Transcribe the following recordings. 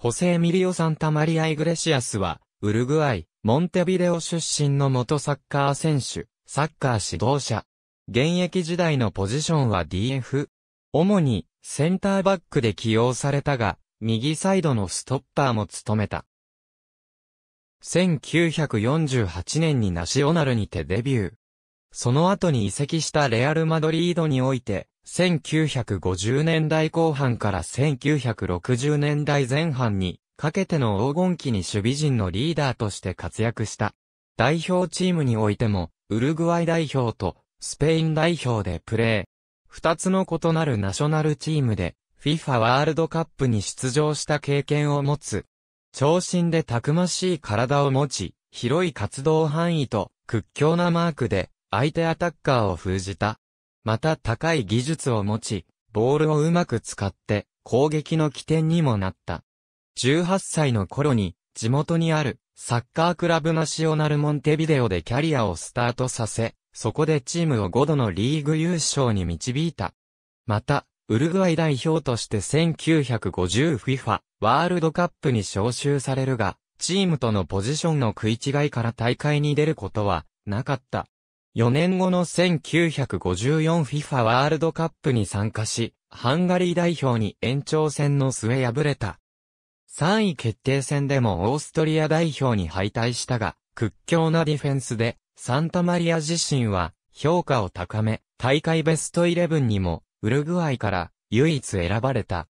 ホセエミリオ・サンタマリア・イグレシアスは、ウルグアイ、モンテビデオ出身の元サッカー選手、サッカー指導者。現役時代のポジションは DF。主に、センターバックで起用されたが、右サイドのストッパーも務めた。1948年にナシオナルにてデビュー。その後に移籍したレアル・マドリードにおいて、1950年代後半から1960年代前半にかけての黄金期に守備陣のリーダーとして活躍した。代表チームにおいても、ウルグアイ代表とスペイン代表でプレー。二つの異なるナショナルチームで、FIFA ワールドカップに出場した経験を持つ。長身でたくましい体を持ち、広い活動範囲と屈強なマークで、相手アタッカーを封じた。また高い技術を持ち、ボールをうまく使って、攻撃の起点にもなった。18歳の頃に、地元にある、サッカークラブナシオナルモンテビデオでキャリアをスタートさせ、そこでチームを5度のリーグ優勝に導いた。また、ウルグアイ代表として 1950FIFA ワールドカップに招集されるが、チームとのポジションの食い違いから大会に出ることはなかった。4年後の 1954FIFA ワールドカップに参加し、ハンガリー代表に延長戦の末敗れた。3位決定戦でもオーストリア代表に敗退したが、屈強なディフェンスで、サンタマリア自身は評価を高め、大会ベストイレブンにもウルグアイから唯一選ばれた。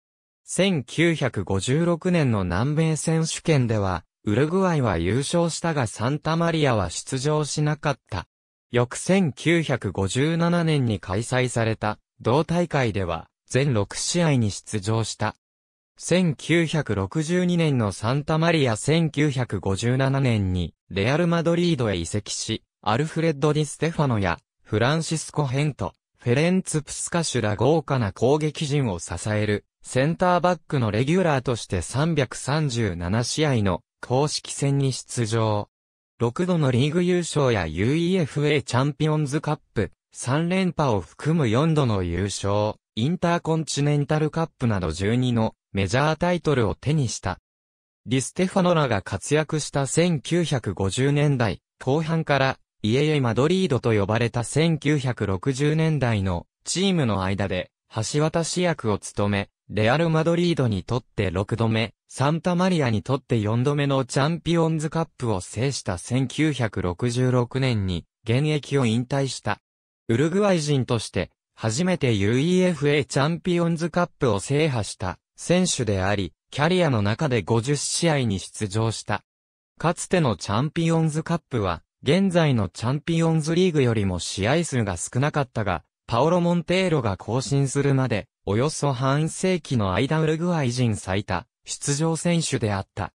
1956年の南米選手権では、ウルグアイは優勝したがサンタマリアは出場しなかった。翌1957年に開催された、同大会では、全6試合に出場した。1962年のサンタマリア1957年に、レアル・マドリードへ移籍し、アルフレッド・ディ・ステファノや、フランシスコ・ヘント、フェレンツ・プスカシュら豪華な攻撃陣を支える、センターバックのレギュラーとして337試合の公式戦に出場。6度のリーグ優勝や UEFA チャンピオンズカップ、3連覇を含む4度の優勝、インターコンチネンタルカップなど12のメジャータイトルを手にした。ディステファノラが活躍した1950年代後半から、イエイマドリードと呼ばれた1960年代のチームの間で橋渡し役を務め、レアル・マドリードにとって6度目、サンタマリアにとって4度目のチャンピオンズカップを制した1966年に現役を引退した。ウルグアイ人として初めて UEFA チャンピオンズカップを制覇した選手であり、キャリアの中で50試合に出場した。かつてのチャンピオンズカップは、現在のチャンピオンズリーグよりも試合数が少なかったが、パオロ・モンテーロが更新するまで、およそ半世紀の間ウルグアイ人最多、出場選手であった。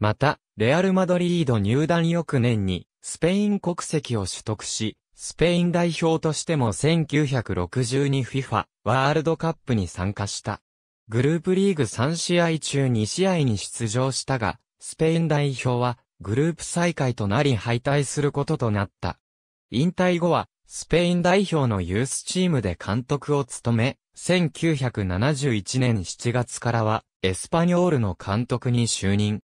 また、レアル・マドリード入団翌年に、スペイン国籍を取得し、スペイン代表としても 1962FIFA ワールドカップに参加した。グループリーグ3試合中2試合に出場したが、スペイン代表はグループ再開となり敗退することとなった。引退後は、スペイン代表のユースチームで監督を務め、1971年7月からは、エスパニョールの監督に就任。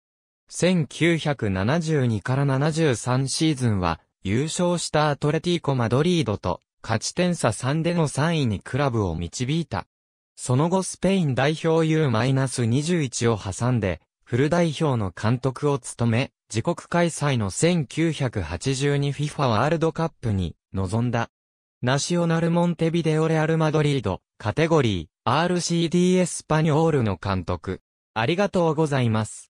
1972から73シーズンは、優勝したアトレティコ・マドリードと、勝ち点差3での3位にクラブを導いた。その後スペイン代表 U-21 を挟んで、フル代表の監督を務め、自国開催の 1982FIFA ワールドカップに臨んだ。ナショナルモンテビデオレアルマドリード、カテゴリー、RCD s パニョールの監督。ありがとうございます。